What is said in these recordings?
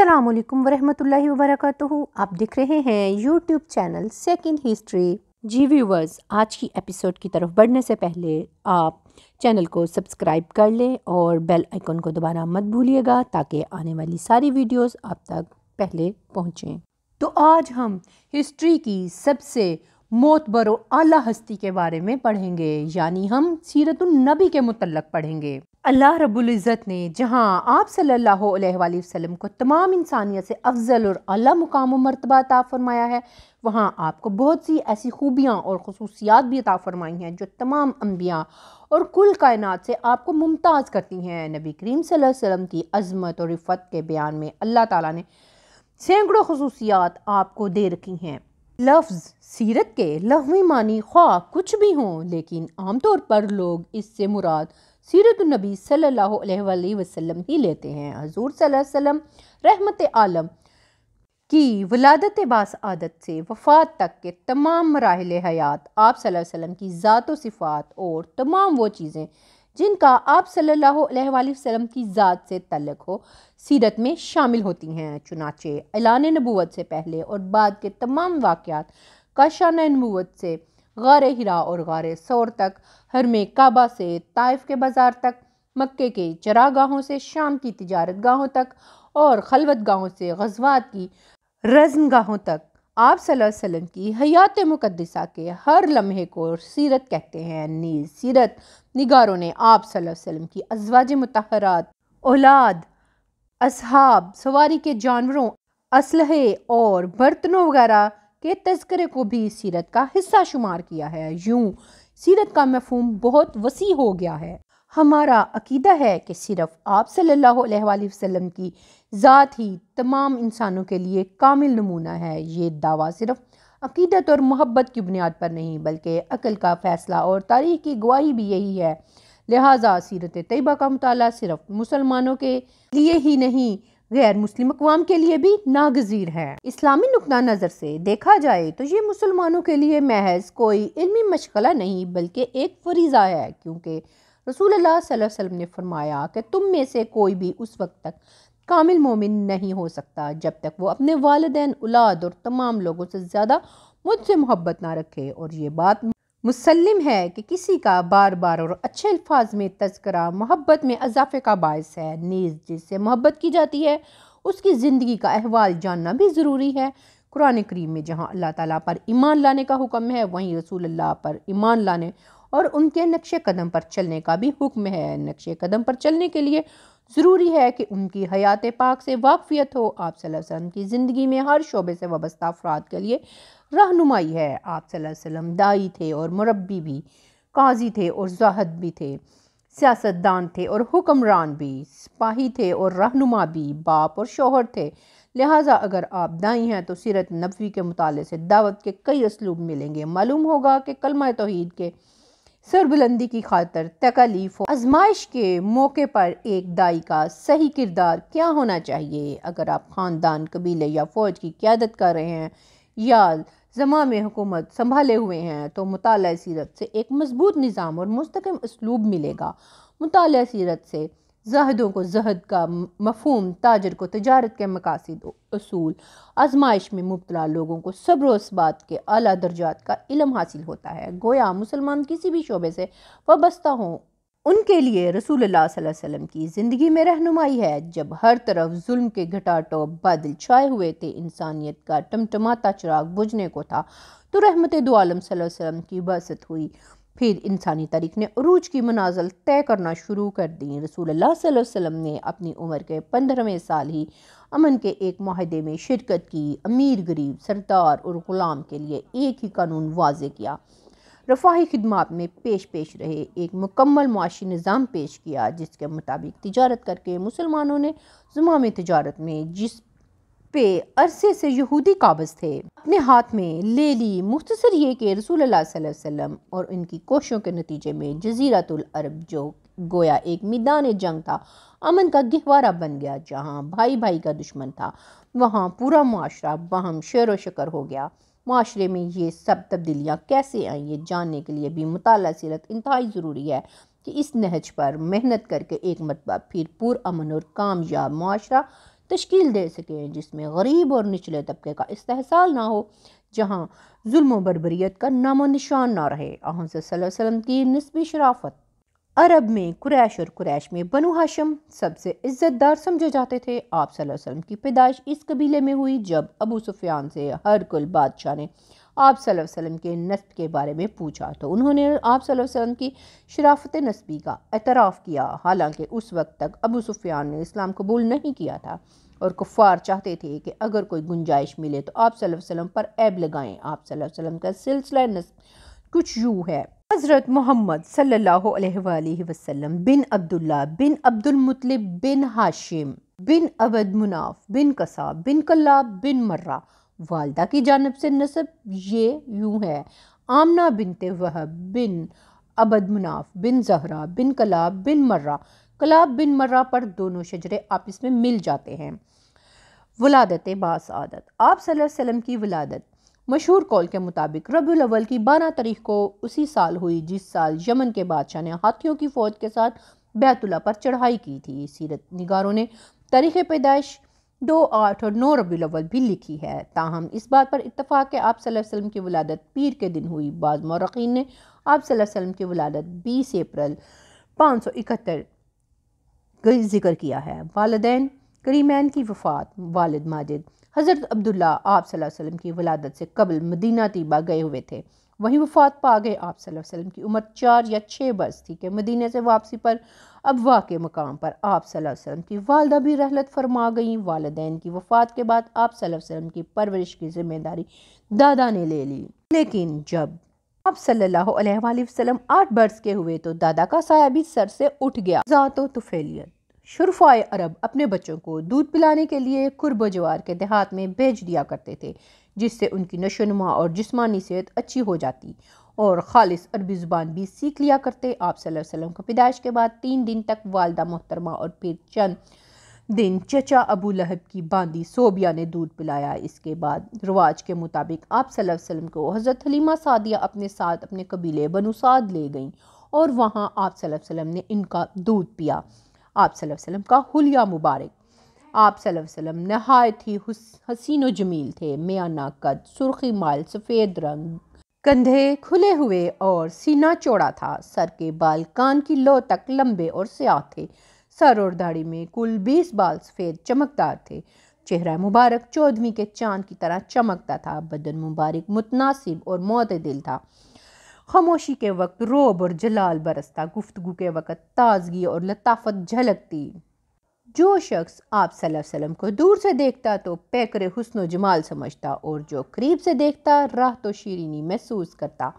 अल्लाम वरहमतुल्लाहि वरक आप देख रहे हैं यूट्यूब चैनल सेकंड हिस्ट्री जी व्यूवर्स आज की एपिसोड की तरफ बढ़ने से पहले आप चैनल को सब्सक्राइब कर लें और बेल आइकन को दोबारा मत भूलिएगा ताकि आने वाली सारी वीडियोस आप तक पहले पहुंचें तो आज हम हिस्ट्री की सबसे मोतबर आला हस्ती के बारे में पढ़ेंगे यानी हम सीरतुलनबी के मुतलक पढ़ेंगे अल्लाह रबुल्ज़त ने जहाँ आप सल्लल्लाहु अलैहि वसल्लम को तमाम इंसानियत से अफजल और अला मुकाम मरतबा अता फ़रमाया है वहाँ आपको बहुत सी ऐसी खूबियाँ और खसूसियात भी अता फ़रमाई हैं जो तमाम अम्बिया और कुल कायनात से आपको मुमताज़ करती हैं नबी करीम वसल्लम की अज़मत और रिफ़त के बयान में अल्लाह ताला ने सैकड़ों खसूसियात आपको दे रखी हैं लफ्ज़ सीरत के लफवी मानी ख्वा कुछ भी हों लेकिन आमतौर पर लोग इससे मुराद सल्लल्लाहु अलैहि वसल्लम ही लेते हैं हजूर सल्लम रहमत आलम की वलादत बास आदत से वफ़ात तक के तमाम मराहल हयात आप वसम की ज़ात सिफ़ात और तमाम वो चीज़ें जिनका आप सल्लल्लाहु अलैहि वसल्लम की ज़ात से तलक हो सीरत में शामिल होती हैं चुनाचे एलान नबूत से पहले और बाद के तमाम वाक़ात का शान नबूत से गार हिरा और गार सौर तक हरमे काबा से ताइफ के बाज़ार तक मक्के के चरा गाहों से शाम की तजारत गाहों तक और खलवत गाहों से गजवात की रजम गाहों तक आप सल्लम की हयात मुकदसा के हर लम्हे को सीरत कहते हैं नीज सीरत निगारों ने आप सल्लम की अजवाज मतहरात औलाद असहाब सवारी के जानवरों असलहे और बर्तनों वगैरह के तस्करे को भी सीरत का हिस्सा शुमार किया है यूँ सीरत का मफहम बहुत वसी हो गया है हमारा अकीदा है कि सिर्फ आप सल्लल्लाहु अलैहि वसल्लम की ज़ात ही तमाम इंसानों के लिए कामिल नमूना है ये दावा सिर्फ अकीदत और मोहब्बत की बुनियाद पर नहीं बल्कि अकल का फ़ैसला और तारीख की गवाही भी यही है लिहाजा सीरत तयबा का मताल सिर्फ मुसलमानों के लिए ही नहीं गैर मुस्लिम अकवाम के लिए भी नागजीर है इस्लामी नुकदा नज़र से देखा जाए तो ये मुसलमानों के लिए महज कोई इलमी मशगला नहीं बल्कि एक फरीज़ा है क्योंकि रसूल वसल्लम ने फरमाया कि तुम में से कोई भी उस वक्त तक कामिल मोमिन नहीं हो सकता जब तक वो अपने वालदे औलाद और तमाम लोगों से ज़्यादा मुझसे मोहब्बत ना रखे और ये बात मुसलम है कि किसी का बार बार और अच्छे अल्फाज में तस्करा मोहब्बत में अजाफे का बायस है नीज़ जिससे मोहब्बत की जाती है उसकी ज़िंदगी का अहवाल जानना भी ज़रूरी है कुरान करीम में जहाँ अल्लाह ताला पर ईमान लाने का हुक्म है वहीं रसूल अल्लाह पर ईमान लाने और उनके नक्श कदम पर चलने का भी हुक्म है नक्श कदम पर चलने के लिए ज़रूरी है कि उनकी हयात पाक से वाकफियत हो आप वसल्लम की ज़िंदगी में हर शोबे से वाबस्ता अफराद के लिए रहनुमाई है आप वसल्लम दाई थे और मुरबी भी काजी थे और जाहद भी थे सियासतदान थे और हुक्मरान भी सिपाही थे और रहनुमा भी बाप और शोहर थे लिहाजा अगर आप दाई हैं तो सीरत नबी के मुताले से दावत के कई असलूब मिलेंगे मालूम होगा कि कलमा तोहद के सरबुलंदी की खातर तकलीफ आजमाइश के मौके पर एक दाई का सही किरदार क्या होना चाहिए अगर आप ख़ानदान कबीले या फ़ौज की क्यादत कर रहे हैं या जमा में हुकूमत संभाले हुए हैं तो मुताल सीरत से एक मजबूत निज़ाम और मुस्तकम उसलूब मिलेगा मुताल सीरत से जहदों को जहद का मफहम ताजर को तजारत के मकासद असूल आजमाइश में मुबतला लोगों को सब्र वसबात के अली दर्जात का इलम हासिल होता है गोया मुसलमान किसी भी शोबे से वाबस्ता हों उनके लिए रसूल वसम की ज़िंदगी में रहनुमाई है जब हर तरफ जुल्म के घटाटो बादल छाए हुए थे इंसानियत का टमटमाता चिराग बुझने को था तो रहमत दो आलम की बसत हुई फिर इंसानी तारीख ने अरूज की मनाजल तय करना शुरू कर दी रसूल वसम ने अपनी उम्र के पंद्रहवें साल ही अमन के एक माहदे में शिरकत की अमीर गरीब सरदार और ग़ुलाम के लिए एक ही कानून वाज किया रफाही खदमात में पेश पेश रहे एक मुकम्मल मुशी निज़ाम पेश किया जिसके मुताबिक तजारत करके मुसलमानों ने जुमा तजारत में जिस पे अरसे से यहूदी काबज थे अपने हाथ में ले ली मुख्तर ये कि रसूल वसल्लम और उनकी कोशिशों के नतीजे में जजीरातुल अरब जो गोया एक मैदान जंग था अमन का गहवारा बन गया जहाँ भाई भाई का दुश्मन था वहाँ पूरा माशरा बहम शेर व शकर हो गया माशरे में ये सब तब्दीलियाँ कैसे आई ये जानने के लिए भी मुताल सीरत इंतहाई ज़रूरी है कि इस नहज पर मेहनत करके एक मरतबा फिर पुरान और कामयाब माशरा तश्कील दे सकें जिसमें गरीब और निचले तबके का इस्तेसाल ना हो जहाँ जुल्म बरबरीत का नामो निशान ना रहे अहम की नस्बी शराफत अरब में कुरैश और कुरैश में बनु हाशम सबसे इज़्ज़तदार समझे जाते थे आप वसल्लम की पैदाइश इस कबीले में हुई जब अबू सुफियान से हर कुल बादशाह ने आप वसल्लम के नस्ब के बारे में पूछा तो उन्होंने आप वसल्लम की शराफत नस्बी का एतराफ़ किया हालांकि उस वक्त तक अबू सुफियान ने इस्लाम कबूल नहीं किया था और कुफ़ार चाहते थे कि अगर कोई गुंजाइश मिले तो आप वसल्लम पर ऐब लगाएं आप वसल्लम का सिलसिला नस्ब कुछ यूँ है हज़रत मोहम्मद सल्लल्लाहु अलैहि वसल्लम बिन अब्दुल्ला बिन अब्दुलमतलब बिन हाशिम बिन अवद मुनाफ बिन कसाब बिन कल्लाब बिन मर्रा वालदा की जानब से नसब ये यूँ है आमना बिनते वह बिन अबद मुनाफ बिन जहरा बिन कलाब बिन मर्रा कलाब बिन मर्रा पर दोनों शजरे आपस में मिल जाते हैं वलादत बास आदत आप वसल्लम की वलादत मशहूर कौल के मुताबिक रबी अव्वल की बारह तारीख को उसी साल हुई जिस साल यमन के बादशाह ने हाथियों की फ़ौज के साथ बैतुल्ला पर चढ़ाई की थी सीरत निगारों ने तारीख़ पैदाइश दो आठ और नौ रबीलवल भी लिखी है ताहम इस बात पर इतफ़ाक़ के आप वसल्लम की वलादत पीर के दिन हुई बाज़ मौरखीन ने आप वसल्लम की वलादत बीस अप्रैल पाँच सौ इकहत्तर जिक्र किया है वालदेन करीमैन की वफ़ात वालद माजिद हज़रत अब्दुल्ला आप वसल्लम की वलादत से कबल मदीना तीबा गए हुए थे वहीं वफ़ात पा गए आप वसल्लम की उम्र चार या छः बरस थी कि मदीने से वापसी पर अब वाक़ मकाम पर आप वसम की वालदा भी रहलत फरमा गई वालदेन की वफ़ात के बाद आप वसम की परवरिश की ज़िम्मेदारी दादा ने ले ली लेकिन जब आप सल्लल्लाहु अलैहि वसल्लम आठ बर्स के हुए तो दादा का साया भी सर से उठ गया ज़ातो तुफेलियत शुरफाए अरब अपने बच्चों को दूध पिलाने के लिए कुर्ब जवार के देहात में भेज दिया करते थे जिससे उनकी नशोनुमा और जिस्मानी सेहत अच्छी हो जाती और ख़ालिस अरबी ज़ुबान भी सीख लिया करते आप सल्लम को पैदाइश के बाद तीन दिन तक वालदा मोहतरमा और फिर चंद दिन चचा अबू लहब की बांदी सोबिया ने दूध पिलाया इसके बाद रवाज के मुताबिक आप सल्लल्लाहु अलैहि वसल्लम को हज़रत हलीमा सादिया अपने साथ अपने कबीले बनुसाद ले गईं और वहाँ आप सल्लल्लाहु अलैहि वसल्लम ने इनका दूध पिया आप सल्लल्लाहु अलैहि वसल्लम का हुलिया मुबारक आप वसल्लम नहायत ही हसीन व जमील थे मियाँ नाकद सुर्खी माल सफ़ेद रंग कंधे खुले हुए और सीना चौड़ा था सर के बाल कान की लो तक लंबे और स्याह थे सर और दाढ़ी में कुल बीस बाल सफ़ेद चमकदार थे चेहरा मुबारक चौदहवीं के चांद की तरह चमकता था बदन मुबारक मुतनासिब और दिल था खामोशी के वक्त रोब और जलाल बरसता गुफ्तगु के वक्त ताजगी और लताफत झलकती जो शख्स आप वसल्लम को दूर से देखता तो पैकर हसन जमाल समझता और जो करीब से देखता राह तो शीरीनी महसूस करता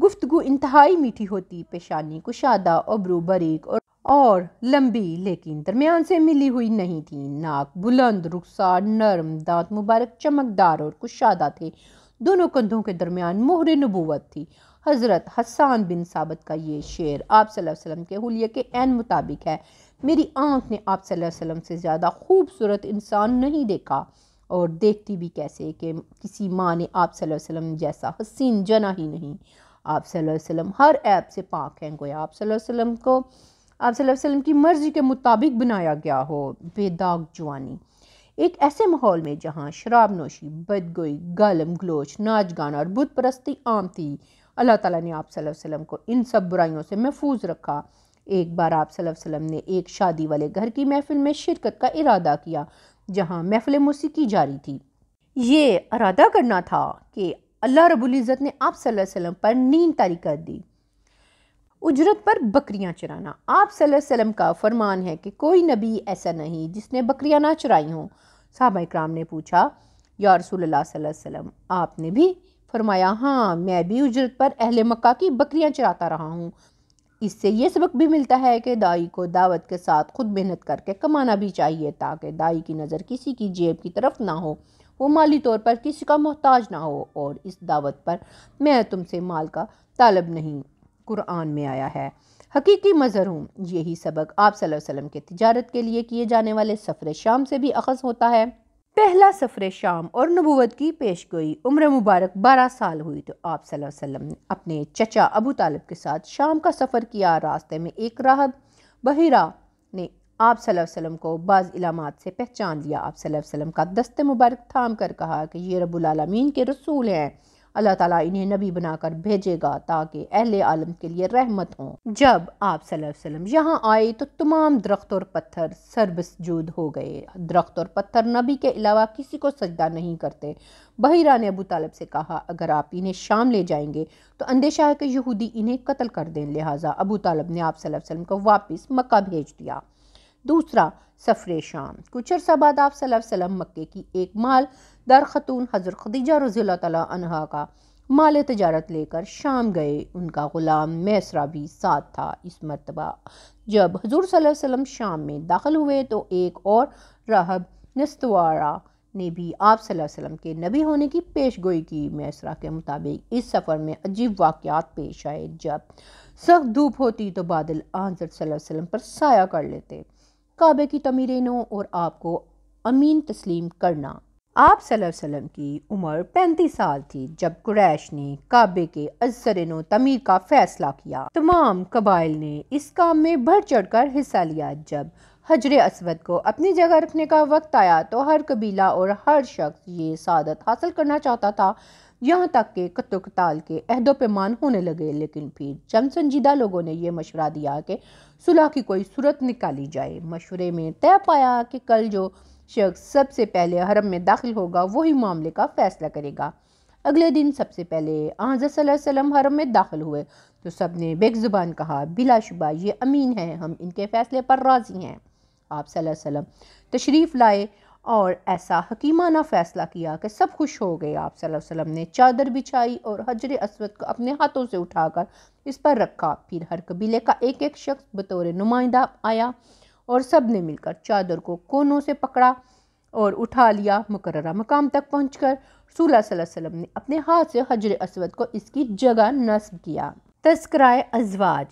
गुफ्तगु इंतहाई मीठी होती पेशानी कुशादा अबरू बरीक और और लंबी लेकिन दरमियान से मिली हुई नहीं थी नाक बुलंद रुखसार नरम दांत मुबारक चमकदार और कुशादा थे दोनों कंधों के दरमियान मोहर नबूवत थी हज़रत हसान बिन साबत का ये शेर आप वसल्लम के हुलिया के एन मुताबिक है मेरी आँख ने आप वसल्लम से ज़्यादा खूबसूरत इंसान नहीं देखा और देखती भी कैसे कि किसी माँ ने आप वसल्लम जैसा हसीन जना ही नहीं आप वसल्लम हर ऐप से पाक हैं कोई आप वसल्लम को आप वसल्लम की मर्ज़ी के मुताबिक बनाया गया हो बेदाग जवानी एक ऐसे माहौल में जहाँ शराब नोशी बदगोई गालम गलोच नाच गाना और बुत परस्ती आम थी अल्लाह ताला ने आप वसल्लम को इन सब बुराइयों से महफूज रखा एक बार आप सल्लम ने एक शादी वाले घर की महफिल में शिरकत का इरादा किया जहाँ महफिल मौसीकी जारी थी ये इरादा करना था कि अल्लाह रबुल्ज़त ने आप सल्लम पर नींद तारी कर दी उजरत पर बकरियां चराना आप वसल्लम का फरमान है कि कोई नबी ऐसा नहीं जिसने बकरियां ना चराई हों साहबा इक्राम ने पूछा या रसूल वसल्लम आपने भी फरमाया हाँ मैं भी उजरत पर अहल मक्का की बकरियां चराता रहा हूँ इससे ये सबक भी मिलता है कि दाई को दावत के साथ खुद मेहनत करके कमाना भी चाहिए ताकि दाई की नज़र किसी की जेब की तरफ ना हो वो माली तौर पर किसी का मोहताज ना हो और इस दावत पर मैं तुमसे माल का तालब नहीं कुरान में आया है हकीकी मज़र हूँ यही सबक आप सल्लल्लाहु अलैहि वसल्लम के तजारत के लिए किए जाने वाले सफ़र शाम से भी अखज़ होता है पहला सफ़र शाम और नबूवत की पेश गोई उम्र मुबारक बारह साल हुई तो आप वसल्लम ने अपने चचा अबू तालब के साथ शाम का सफ़र किया रास्ते में एक राहब बहिरा ने आप वसल्लम को बाज़ इलामत से पहचान लिया आप वसल्लम का दस्त मुबारक थाम कर कहा कि ये रबालमीन के रसूल हैं अल्लाह ताला इन्हें नबी बनाकर भेजेगा ताकि अहले आलम के लिए रहमत हों जब आप वसल्लम यहाँ आए तो तमाम दरख्त और पत्थर सरबसजूद हो गए दरख्त और पत्थर नबी के अलावा किसी को सजदा नहीं करते बहिरा ने अबू तालब से कहा अगर आप इन्हें शाम ले जाएंगे तो अंदेशा है कि यहूदी इन्हें कत्ल कर दें लिहाजा अबू तालब ने आप वसल्लम को वापस मक्का भेज दिया दूसरा सफ़र शाम कुछ अरसा बाद आप वसल्लम मक्के की एक माल दर ख़तून हज़र खदीजा रज़ी तहा का माल तजारत लेकर शाम गए उनका ग़ुलाम मैसरा भी साथ था इस मरतबा जब हजूर सल्लम शाम में दाखिल हुए तो एक और राहब नस्तवारा ने भी आप वसल्लम के नबी होने की पेश गोई की मैसरा के मुताबिक इस सफ़र में अजीब वाक़ात पेश आए जब सख्त धूप होती तो बादल आजर वसल्लम पर साया कर लेते काबे की तमीरें नो और आपको अमीन तस्लीम करना आप वसल्लम की उम्र पैंतीस साल थी जब कुरैश ने काबे के अजसरनो तमीर का फैसला किया तमाम कबाइल ने इस काम में बढ़ चढ़ कर हिस्सा लिया जब हजर असवद को अपनी जगह रखने का वक्त आया तो हर कबीला और हर शख्स ये सादत हासिल करना चाहता था यहाँ तक के कत्ल के अहदो पैमान होने लगे लेकिन फिर चंद संजीदा लोगों ने यह मशवरा दिया कि सुलह की कोई सूरत निकाली जाए मशवरे में तय पाया कि कल जो शख्स सबसे पहले हरम में दाखिल होगा वही मामले का फ़ैसला करेगा अगले दिन सबसे पहले आजम हरम में दाखिल हुए तो सब ने बेगज़ुबान कहा बिलाशुबा ये अमीन है हम इनके फ़ैसले पर राज़ी हैं आप सल्लम तशरीफ़ लाए और ऐसा हकीमाना फ़ैसला किया कि सब खुश हो गए आप वसम ने चादर बिछाई और हजर असवद को अपने हाथों से उठाकर इस पर रखा फिर हर कबीले का एक एक शख्स बतौर नुमाइंदा आया और सब ने मिलकर चादर को कोनों से पकड़ा और उठा लिया मुकर्रा मकाम तक पहुँच कर वसलम ने अपने हाथ से हजर असवद को इसकी जगह नस्ब किया तस्कराए अजवाज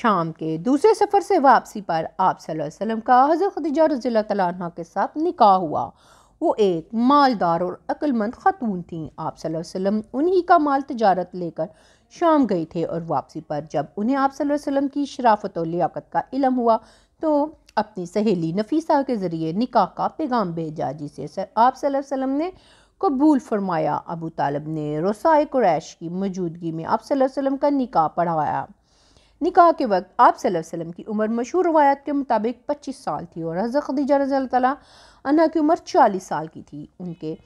शाम के दूसरे सफ़र से वापसी पर आप वसल्लम का हज़रत खदीजा रज़ी तला के साथ निकाह हुआ वो एक मालदार और अक्लमंद ख़तून थीं आप वसल्लम उन्हीं का माल तजारत लेकर शाम गए थे और वापसी पर जब उन्हें आप वसल्लम की शराफत और लियाकत का इलम हुआ तो अपनी सहेली नफीसा के ज़रिए निकाह का पैगाम भेजा जिसे सर आप वसल्लम ने कबूल फरमाया अबू तालब ने रसाए क्रैश की मौजूदगी में आप वसल्लम का निकाह पढ़ाया निकाह के वक्त आप वसल्लम की उम्र मशहूर रवायत के मुताबिक पच्चीस साल थी और हज़रत खदीजा रज़ी तला की उम्र चालीस साल की थी उनके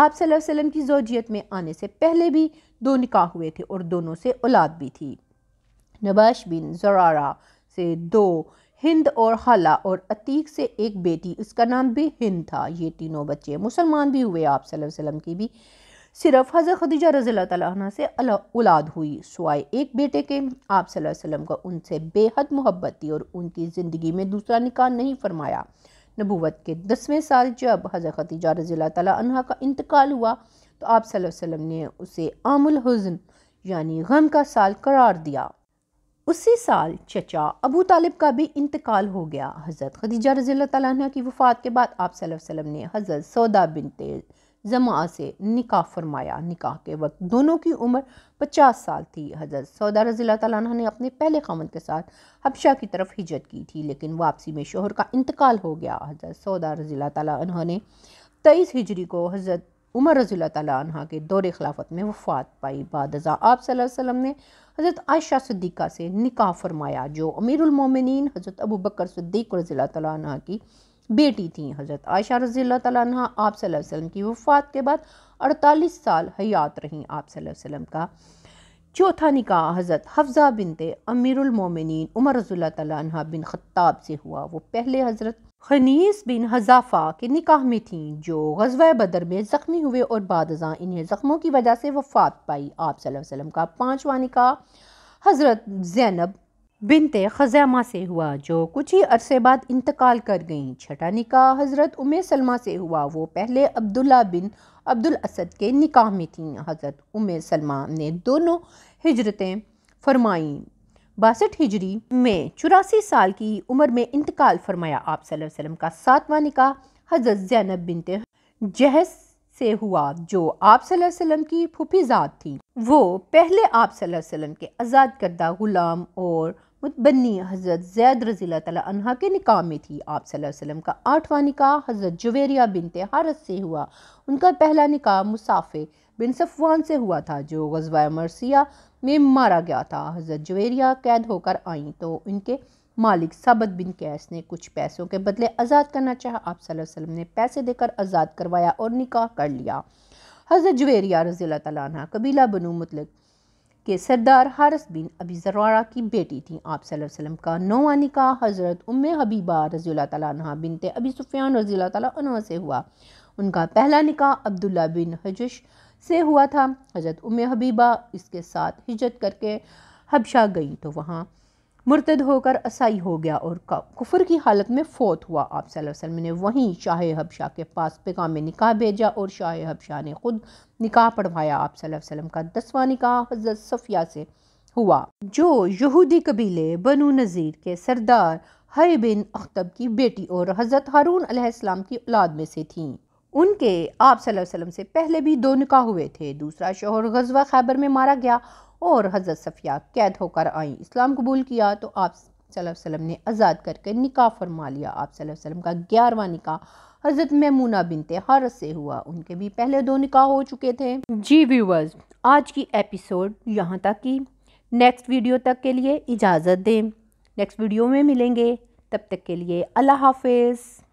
आप वसल्लम की जोजियत में आने से पहले भी दो निकाह हुए थे और दोनों से औलाद भी थी नबाश बिन जरारा से दो हिंद और हला और अतीक से एक बेटी इसका नाम भी हिंद था ये तीनों बच्चे मुसलमान भी हुए आप सल्लम की भी सिर्फ हजर खदीजा रज़ी तह से औलाद हुई सवाए एक बेटे के आप सल्लम को उनसे बेहद मोहब्बत थी और उनकी ज़िंदगी में दूसरा निकाह नहीं फरमाया नबूवत के दसवें साल जब हजर खदीजा रज़ी तह का इंतकाल हुआ तो आप सल्लम ने उसे आमुल हज़न यानी गम का साल करार दिया उसी साल चचा अबू तालिब का भी इंतकाल हो गया हज़रत खदीजा रज़ी तह की वफ़ात के बाद आप वसल्लम ने हज़रत सौदा तेज जमा से निकाह फरमाया निकाह के वक्त दोनों की उम्र पचास साल थी हज़रत सौदा रज़ी तैन ने अपने पहले खामन के साथ हबशा की तरफ हिजत की थी लेकिन वापसी में शोहर का इंतकाल हो गया हज़रत सौदा रज़ी तैन ने तेईस हिजरी को हज़रत उमर रज़ी तह के दौरे खिलाफत में वफ़ात पाई बाद आप सल्लम ने हज़रत आयशा सद्दीक़ा से निकाह फरमाया जो अमीरमिन हज़रत अबू बकर सद्दीक रज़ी तह की बेटी थी हज़रत आयशा रज़ी तह आप वसलम की वफ़ात के बाद अड़तालीस साल हयात रहीं आप वसलम का चौथा निकाह हज़रत हफ्ज़ा बिनते अमीरमिन उमर रज़ी तह बिन ख़ताब से हुआ वो पहले हज़रत खनीस बिन हजाफा के निकाह में थीं जो गजवा बदर में ज़ख्मी हुए और बाद इन्हें ज़ख्मों की वजह से वफात पाई आप सल्लम का पाँचवा निका हज़रत जैनब बिनते खजैमा से हुआ जो कुछ ही अरसे बाद इंतकाल कर गईं छठा निका हज़रत उम सलमा से हुआ वो पहले अब्दुल्ला बिन अब्दुल असद के निकाह में थीं हज़रत उम सलमा ने दोनों हजरतें फरमाईं बासठ हिजरी में चौरासी साल की उम्र में इंतकाल फरमाया आप वसल्लम का सातवां निका हजरत जैनब बिनते जहस से हुआ जो आप वसल्लम की ज़ात थी वो पहले आप वसल्लम के आज़ाद करदा गुलाम और मुतबनी हज़रत जैद रज़ी तह के निकाह में थी आप सल्लम का आठवां निकाह हज़रत जवेरिया बिन हारत से हुआ उनका पहला निकाह मुसाफे बिन सफ़वान से हुआ था जो गजवा मरसिया में मारा गया था हज़रत जवेरिया कैद होकर आईं तो उनके मालिक सबद बिन कैस ने कुछ पैसों के बदले आज़ाद करना चाहा आप सल्लम ने पैसे देकर आज़ाद करवाया और निकाह कर लिया हज़रत जवेरिया रज़ी तह कबीला बनू मतलब के सरदार हारस बिन अबी जरारा की बेटी थी आप वसल्लम का नौवा निकाह हज़रत उम हबीबा रजील तह बिनते अबी सुफियान रजील तह से हुआ उनका पहला निकाह अब्दुल्ला बिन हजश से हुआ था हज़रत उम हबीबा इसके साथ हिजरत करके हबशा गई तो वहाँ मुर्तद होकर असाई हो गया और कुफर की हालत में फोत हुआ आप वसल्लम ने वहीं शाह हबशाह के पास पैगाम निकाह भेजा और शाह हबशाह ने ख़ुद निकाह पढ़वाया आप वसल्लम का दसवां निकाह हजरत सफ़िया से हुआ जो यहूदी कबीले बनु नज़ीर के सरदार हय बिन अख्तब की बेटी और हज़रत हारून अलैहिस्सलाम की औलाद में से थीं उनके आप सल्लल्लाहु अलैहि वसल्लम से पहले भी दो निकाह हुए थे दूसरा शोहर गजवा खैबर में मारा गया और हज़रत सफ़िया कैद होकर आई इस्लाम कबूल किया तो आप सल्लम ने आज़ाद करके निकाह फरमा लिया आप सल्लम का ग्यारहवा निकाह हज़रत ममूना बिनते हारस से हुआ उनके भी पहले दो निकाह हो चुके थे जी व्यूवर्स आज की एपिसोड यहाँ तक कि नेक्स्ट वीडियो तक के लिए इजाज़त दें नेक्स्ट वीडियो में मिलेंगे तब तक के लिए अल्लाह हाफिज़